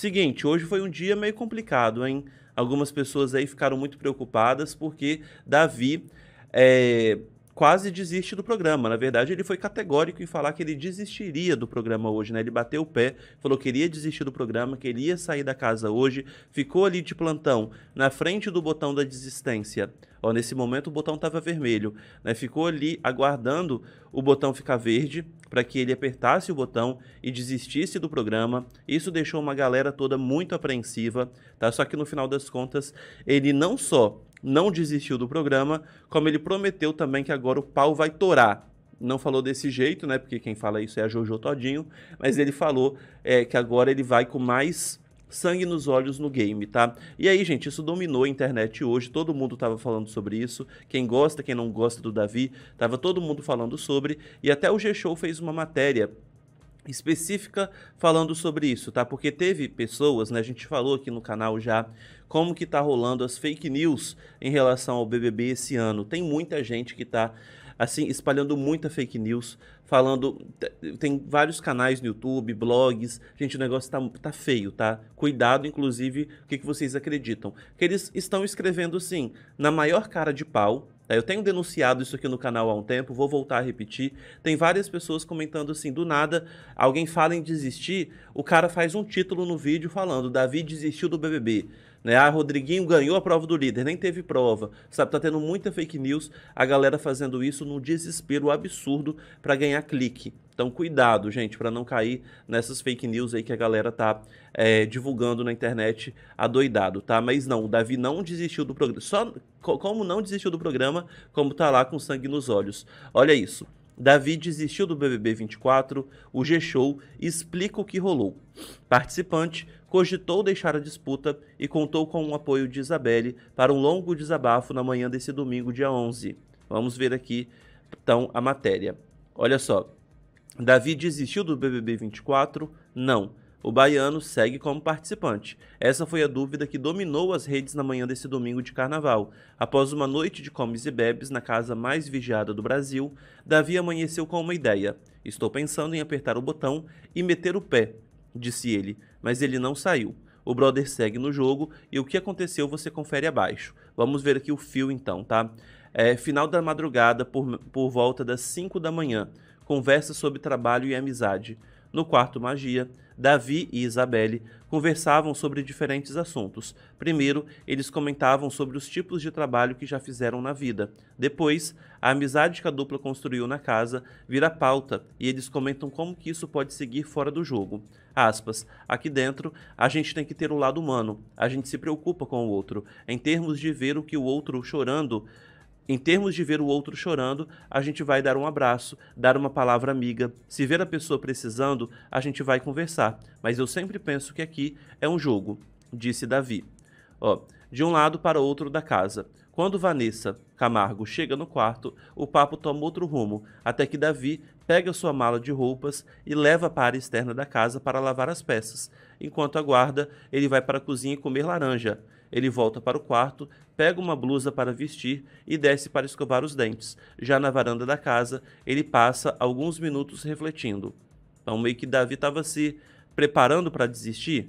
Seguinte, hoje foi um dia meio complicado, hein? Algumas pessoas aí ficaram muito preocupadas porque Davi é, quase desiste do programa. Na verdade, ele foi categórico em falar que ele desistiria do programa hoje, né? Ele bateu o pé, falou que iria desistir do programa, que ele ia sair da casa hoje, ficou ali de plantão, na frente do botão da desistência. Ó, nesse momento o botão estava vermelho, né? Ficou ali aguardando o botão ficar verde, para que ele apertasse o botão e desistisse do programa. Isso deixou uma galera toda muito apreensiva, tá? Só que no final das contas, ele não só não desistiu do programa, como ele prometeu também que agora o pau vai torar. Não falou desse jeito, né? Porque quem fala isso é a Jojo Todinho, mas ele falou é, que agora ele vai com mais sangue nos olhos no game, tá? E aí, gente, isso dominou a internet hoje, todo mundo tava falando sobre isso, quem gosta, quem não gosta do Davi, tava todo mundo falando sobre, e até o G-Show fez uma matéria específica falando sobre isso, tá? Porque teve pessoas, né? A gente falou aqui no canal já como que tá rolando as fake news em relação ao BBB esse ano. Tem muita gente que tá assim, espalhando muita fake news, falando. Tem vários canais no YouTube, blogs. Gente, o negócio tá, tá feio, tá? Cuidado, inclusive, o que, que vocês acreditam. Que eles estão escrevendo, assim, na maior cara de pau, tá? eu tenho denunciado isso aqui no canal há um tempo, vou voltar a repetir. Tem várias pessoas comentando assim, do nada, alguém fala em desistir, o cara faz um título no vídeo falando, Davi desistiu do BBB. Né? Ah, Rodriguinho ganhou a prova do líder, nem teve prova. Sabe, tá tendo muita fake news, a galera fazendo isso num desespero absurdo para ganhar clique. Então, cuidado, gente, para não cair nessas fake news aí que a galera tá é, divulgando na internet adoidado, tá? Mas não, o Davi não desistiu do programa. Só como não desistiu do programa, como tá lá com sangue nos olhos. Olha isso. Davi desistiu do BBB 24, o G-Show explica o que rolou. Participante cogitou deixar a disputa e contou com o apoio de Isabelle para um longo desabafo na manhã desse domingo, dia 11. Vamos ver aqui, então, a matéria. Olha só, Davi desistiu do BBB 24? Não o baiano segue como participante. Essa foi a dúvida que dominou as redes na manhã desse domingo de carnaval. Após uma noite de comes e bebes na casa mais vigiada do Brasil, Davi amanheceu com uma ideia. Estou pensando em apertar o botão e meter o pé, disse ele, mas ele não saiu. O brother segue no jogo e o que aconteceu você confere abaixo. Vamos ver aqui o fio então, tá? É, final da madrugada, por, por volta das 5 da manhã. Conversa sobre trabalho e amizade. No quarto Magia, Davi e Isabelle conversavam sobre diferentes assuntos. Primeiro, eles comentavam sobre os tipos de trabalho que já fizeram na vida. Depois, a amizade que a dupla construiu na casa vira pauta e eles comentam como que isso pode seguir fora do jogo. Aspas, aqui dentro, a gente tem que ter o lado humano, a gente se preocupa com o outro. Em termos de ver o que o outro chorando em termos de ver o outro chorando, a gente vai dar um abraço, dar uma palavra amiga. Se ver a pessoa precisando, a gente vai conversar. Mas eu sempre penso que aqui é um jogo, disse Davi. Ó, de um lado para outro da casa. Quando Vanessa Camargo chega no quarto, o papo toma outro rumo, até que Davi pega sua mala de roupas e leva para a externa da casa para lavar as peças. Enquanto aguarda, ele vai para a cozinha comer laranja. Ele volta para o quarto, pega uma blusa para vestir e desce para escovar os dentes. Já na varanda da casa, ele passa alguns minutos refletindo. Então, meio que Davi estava se preparando para desistir.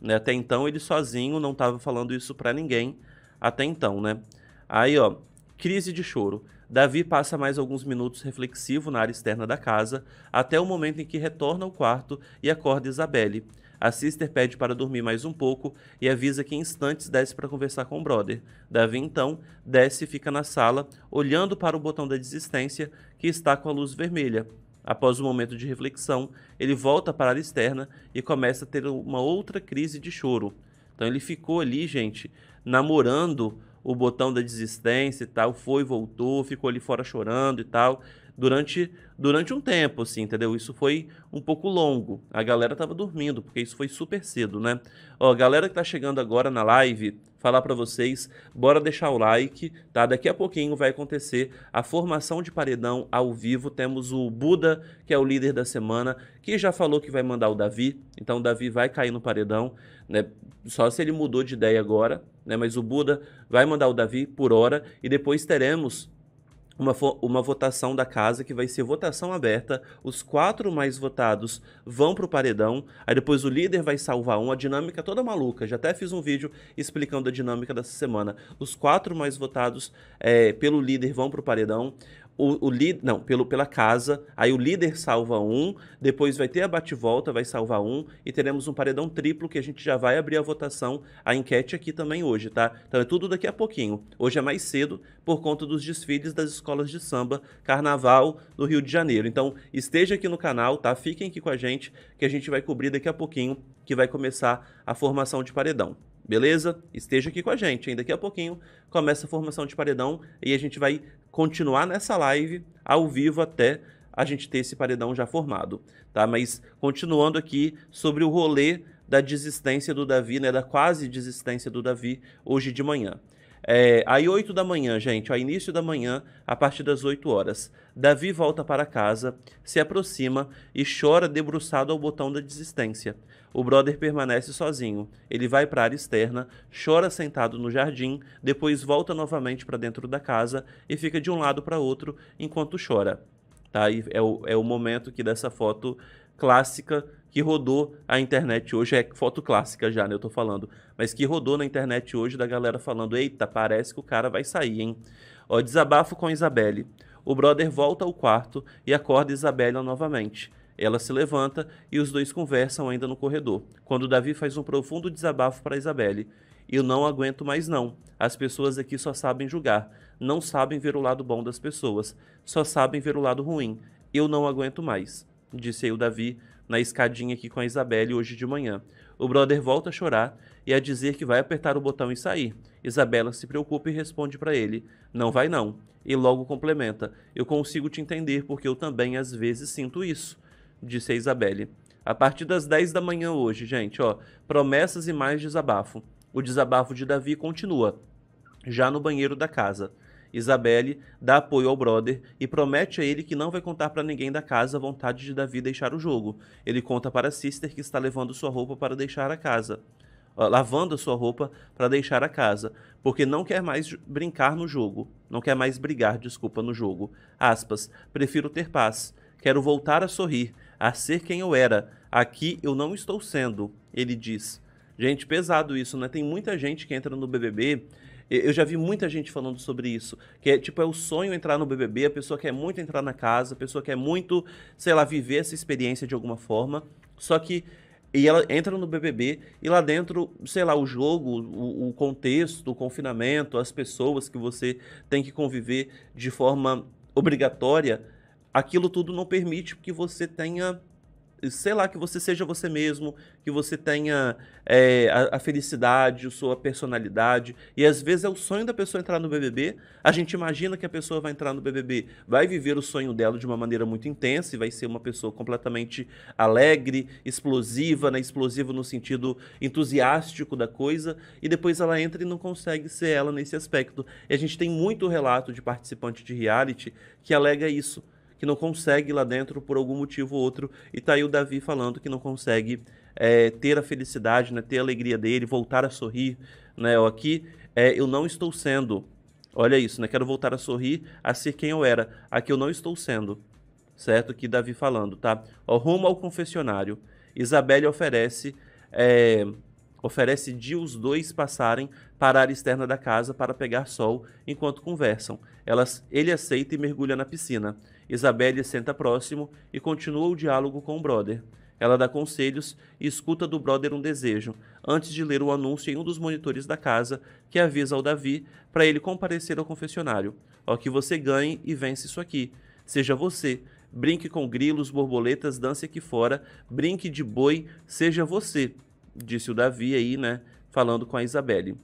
Né? Até então, ele sozinho não estava falando isso para ninguém. Até então, né? Aí, ó, crise de choro. Davi passa mais alguns minutos reflexivo na área externa da casa, até o momento em que retorna ao quarto e acorda Isabelle. A Sister pede para dormir mais um pouco e avisa que em instantes desce para conversar com o brother. Davi então desce e fica na sala, olhando para o botão da desistência que está com a luz vermelha. Após um momento de reflexão, ele volta para a área externa e começa a ter uma outra crise de choro. Então ele ficou ali, gente, namorando o botão da desistência e tal, foi, voltou, ficou ali fora chorando e tal durante, durante um tempo, assim, entendeu? Isso foi um pouco longo. A galera tava dormindo, porque isso foi super cedo, né? Ó, galera que tá chegando agora na live, falar para vocês, bora deixar o like, tá? Daqui a pouquinho vai acontecer a formação de paredão ao vivo. Temos o Buda, que é o líder da semana, que já falou que vai mandar o Davi, então o Davi vai cair no paredão, né? Só se ele mudou de ideia agora, né? Mas o Buda vai mandar o Davi por hora e depois teremos uma, uma votação da casa que vai ser votação aberta. Os quatro mais votados vão para o paredão. Aí depois o líder vai salvar um. A dinâmica toda maluca. Já até fiz um vídeo explicando a dinâmica dessa semana. Os quatro mais votados é, pelo líder vão para o paredão o, o líder. Não, pelo, pela casa. Aí o líder salva um, depois vai ter a bate-volta, vai salvar um, e teremos um paredão triplo que a gente já vai abrir a votação, a enquete aqui também hoje, tá? Então é tudo daqui a pouquinho. Hoje é mais cedo, por conta dos desfiles das escolas de samba, carnaval do Rio de Janeiro. Então esteja aqui no canal, tá? Fiquem aqui com a gente, que a gente vai cobrir daqui a pouquinho, que vai começar a formação de paredão beleza? Esteja aqui com a gente, hein? Daqui a pouquinho começa a formação de paredão e a gente vai continuar nessa live ao vivo até a gente ter esse paredão já formado, tá? Mas continuando aqui sobre o rolê da desistência do Davi, né, da quase desistência do Davi hoje de manhã. É, aí, 8 da manhã, gente, ó, início da manhã, a partir das 8 horas. Davi volta para casa, se aproxima e chora debruçado ao botão da desistência. O brother permanece sozinho. Ele vai para a área externa, chora sentado no jardim, depois volta novamente para dentro da casa e fica de um lado para outro enquanto chora. Tá? E é, o, é o momento que dessa foto clássica que rodou a internet hoje, é foto clássica já, né? Eu tô falando, mas que rodou na internet hoje da galera falando: eita, parece que o cara vai sair, hein? Ó, desabafo com Isabelle. O brother volta ao quarto e acorda Isabela novamente. Ela se levanta e os dois conversam ainda no corredor, quando Davi faz um profundo desabafo para Isabelle. Eu não aguento mais não. As pessoas aqui só sabem julgar, não sabem ver o lado bom das pessoas, só sabem ver o lado ruim. Eu não aguento mais, disse aí o Davi, na escadinha aqui com a Isabelle hoje de manhã. O brother volta a chorar e a dizer que vai apertar o botão e sair. Isabela se preocupa e responde para ele: Não vai não. E logo complementa: Eu consigo te entender porque eu também às vezes sinto isso, disse a Isabelle. A partir das 10 da manhã hoje, gente, ó, promessas e mais desabafo. O desabafo de Davi continua, já no banheiro da casa. Isabelle dá apoio ao brother e promete a ele que não vai contar para ninguém da casa a vontade de Davi deixar o jogo. Ele conta para Sister que está levando sua roupa para deixar a casa, lavando a sua roupa para deixar a casa, porque não quer mais brincar no jogo, não quer mais brigar, desculpa, no jogo. Aspas, prefiro ter paz, quero voltar a sorrir, a ser quem eu era, aqui eu não estou sendo, ele diz. Gente, pesado isso, né? Tem muita gente que entra no BBB eu já vi muita gente falando sobre isso, que é tipo é o sonho entrar no BBB, a pessoa quer muito entrar na casa, a pessoa quer muito, sei lá, viver essa experiência de alguma forma. Só que e ela entra no BBB e lá dentro, sei lá, o jogo, o, o, contexto, o confinamento, as pessoas que você tem que conviver de forma obrigatória, aquilo tudo não permite que você tenha sei lá, que você seja você mesmo, que você tenha é, a, a, felicidade, a sua personalidade. E às vezes é o sonho da pessoa entrar no BBB. A gente imagina que a pessoa vai entrar no BBB, vai viver o sonho dela de uma maneira muito intensa e vai ser uma pessoa completamente alegre, explosiva, né? explosiva no sentido entusiástico da coisa. E depois ela entra e não consegue ser ela nesse aspecto. E a gente tem muito relato de participante de reality que alega isso que não consegue lá dentro por algum motivo ou outro. E tá aí o Davi falando que não consegue é, ter a felicidade, né, ter a alegria dele, voltar a sorrir. Né? Aqui é, eu não estou sendo. Olha isso, né? Quero voltar a sorrir, a ser quem eu era. Aqui eu não estou sendo. Certo? Que Davi falando, tá? Ó, rumo ao confessionário. Isabelle oferece. É, oferece de os dois passarem para a área externa da casa para pegar sol enquanto conversam. Elas, ele aceita e mergulha na piscina. Isabelle senta próximo e continua o diálogo com o brother. Ela dá conselhos e escuta do brother um desejo, antes de ler o anúncio em um dos monitores da casa, que avisa ao Davi para ele comparecer ao confessionário. Ó que você ganhe e vence isso aqui. Seja você. Brinque com grilos, borboletas, dance aqui fora, brinque de boi, seja você, disse o Davi aí, né, falando com a Isabelle.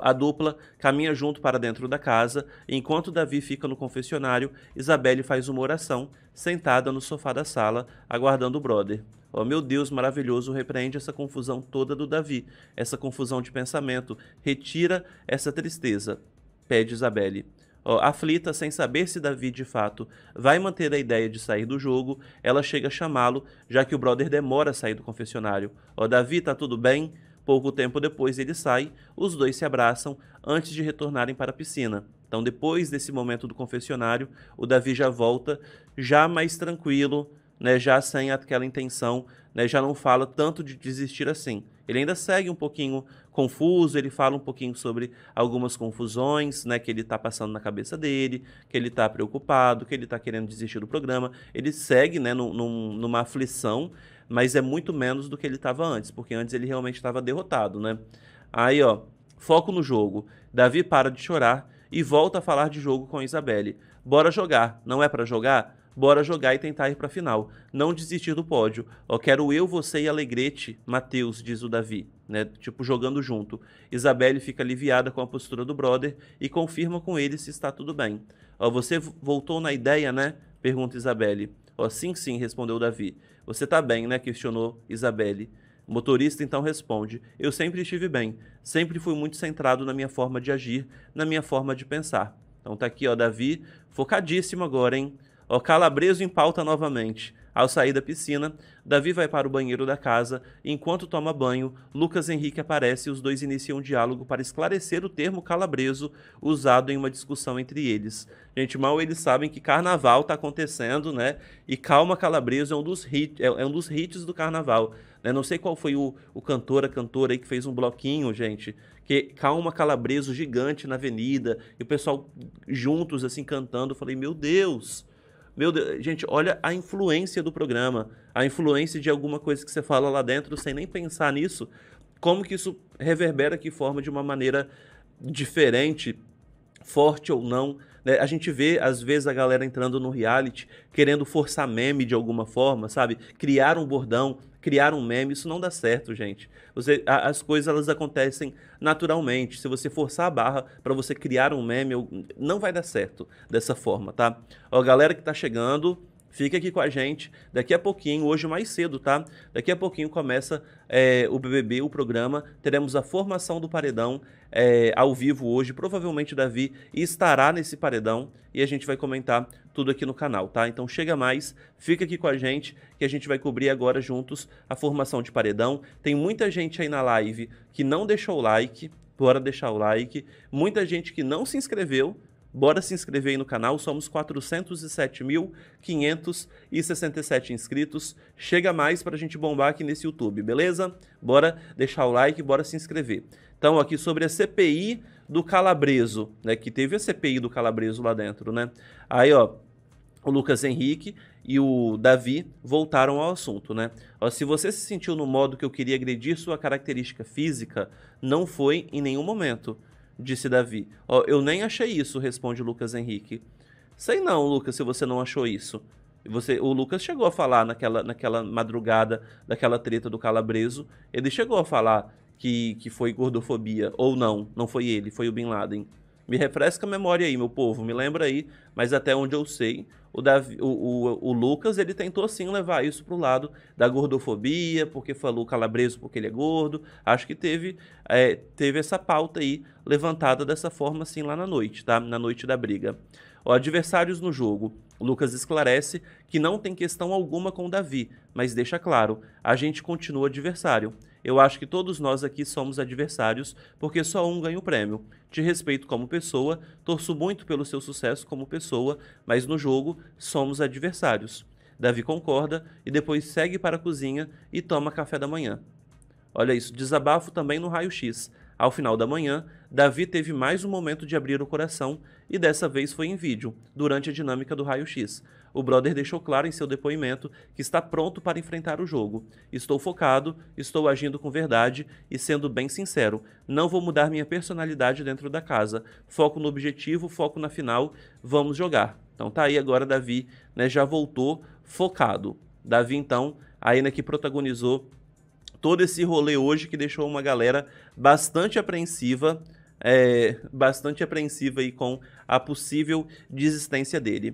A dupla caminha junto para dentro da casa, e enquanto Davi fica no confessionário, Isabelle faz uma oração, sentada no sofá da sala, aguardando o brother. Oh, meu Deus maravilhoso, repreende essa confusão toda do Davi, essa confusão de pensamento, retira essa tristeza, pede Isabelle. Oh, aflita, sem saber se Davi de fato vai manter a ideia de sair do jogo, ela chega a chamá-lo, já que o brother demora a sair do confessionário. Oh, Davi, tá tudo bem? Pouco tempo depois ele sai, os dois se abraçam antes de retornarem para a piscina. Então, depois desse momento do confessionário, o Davi já volta, já mais tranquilo, né, já sem aquela intenção, né, já não fala tanto de desistir assim. Ele ainda segue um pouquinho confuso, ele fala um pouquinho sobre algumas confusões né, que ele está passando na cabeça dele, que ele está preocupado, que ele está querendo desistir do programa. Ele segue né, num, numa aflição, mas é muito menos do que ele estava antes, porque antes ele realmente estava derrotado, né? Aí, ó, foco no jogo. Davi para de chorar e volta a falar de jogo com Isabelle. Bora jogar, não é para jogar? Bora jogar e tentar ir para final. Não desistir do pódio. Ó, quero eu, você e Alegrete, Matheus, diz o Davi, né? Tipo, jogando junto. Isabelle fica aliviada com a postura do brother e confirma com ele se está tudo bem. Ó, você voltou na ideia, né? Pergunta Isabelle. Oh sim, sim, respondeu Davi. Você está bem, né? questionou Isabelle. O motorista então responde: Eu sempre estive bem, sempre fui muito centrado na minha forma de agir, na minha forma de pensar. Então tá aqui, ó, Davi, focadíssimo agora, hein? Ó, calabreso em pauta novamente. Ao sair da piscina, Davi vai para o banheiro da casa e, enquanto toma banho, Lucas Henrique aparece e os dois iniciam um diálogo para esclarecer o termo calabreso usado em uma discussão entre eles. Gente, mal eles sabem que carnaval está acontecendo, né? E Calma Calabreso é um dos, hit, é, é um dos hits do carnaval. Né? Não sei qual foi o, o cantor, a cantora aí que fez um bloquinho, gente, que Calma Calabreso gigante na avenida e o pessoal juntos, assim, cantando. Eu falei, meu Deus! Meu Deus, gente, olha a influência do programa, a influência de alguma coisa que você fala lá dentro sem nem pensar nisso. Como que isso reverbera que forma de uma maneira diferente, forte ou não, né? A gente vê, às vezes, a galera entrando no reality querendo forçar meme de alguma forma, sabe? Criar um bordão, criar um meme, isso não dá certo, gente. Você, a, as coisas elas acontecem naturalmente. Se você forçar a barra para você criar um meme, não vai dar certo dessa forma, tá? Ó, galera que tá chegando, Fica aqui com a gente. Daqui a pouquinho, hoje mais cedo, tá? Daqui a pouquinho começa é, o BBB, o programa. Teremos a formação do paredão é, ao vivo hoje. Provavelmente Davi estará nesse paredão e a gente vai comentar tudo aqui no canal, tá? Então chega mais, fica aqui com a gente que a gente vai cobrir agora juntos a formação de paredão. Tem muita gente aí na live que não deixou o like. Bora deixar o like. Muita gente que não se inscreveu Bora se inscrever aí no canal, somos 407.567 inscritos. Chega mais para a gente bombar aqui nesse YouTube, beleza? Bora deixar o like, bora se inscrever. Então, aqui sobre a CPI do Calabreso, né? Que teve a CPI do Calabreso lá dentro, né? Aí, ó, o Lucas Henrique e o Davi voltaram ao assunto, né? Ó, se você se sentiu no modo que eu queria agredir sua característica física, não foi em nenhum momento disse Davi. Ó, oh, eu nem achei isso, responde Lucas Henrique. Sei não, Lucas, se você não achou isso. Você, o Lucas chegou a falar naquela, naquela madrugada daquela treta do Calabreso, ele chegou a falar que, que foi gordofobia, ou não, não foi ele, foi o Bin Laden. Me refresca a memória aí, meu povo, me lembra aí. Mas até onde eu sei, o, Davi, o, o, o, Lucas ele tentou sim levar isso para o lado da gordofobia, porque falou calabreso porque ele é gordo. Acho que teve, é, teve essa pauta aí levantada dessa forma assim lá na noite, tá? Na noite da briga. Ó, adversários no jogo. O Lucas esclarece que não tem questão alguma com o Davi, mas deixa claro, a gente continua adversário. Eu acho que todos nós aqui somos adversários, porque só um ganha o prêmio. Te respeito como pessoa, torço muito pelo seu sucesso como pessoa, mas no jogo somos adversários. Davi concorda e depois segue para a cozinha e toma café da manhã. Olha isso, desabafo também no raio-x. Ao final da manhã, Davi teve mais um momento de abrir o coração e dessa vez foi em vídeo, durante a dinâmica do raio-x o brother deixou claro em seu depoimento que está pronto para enfrentar o jogo. Estou focado, estou agindo com verdade e sendo bem sincero, não vou mudar minha personalidade dentro da casa. Foco no objetivo, foco na final, vamos jogar. Então tá aí agora Davi, né, já voltou focado. Davi então, ainda que protagonizou todo esse rolê hoje que deixou uma galera bastante apreensiva, é, bastante apreensiva aí com a possível desistência dele.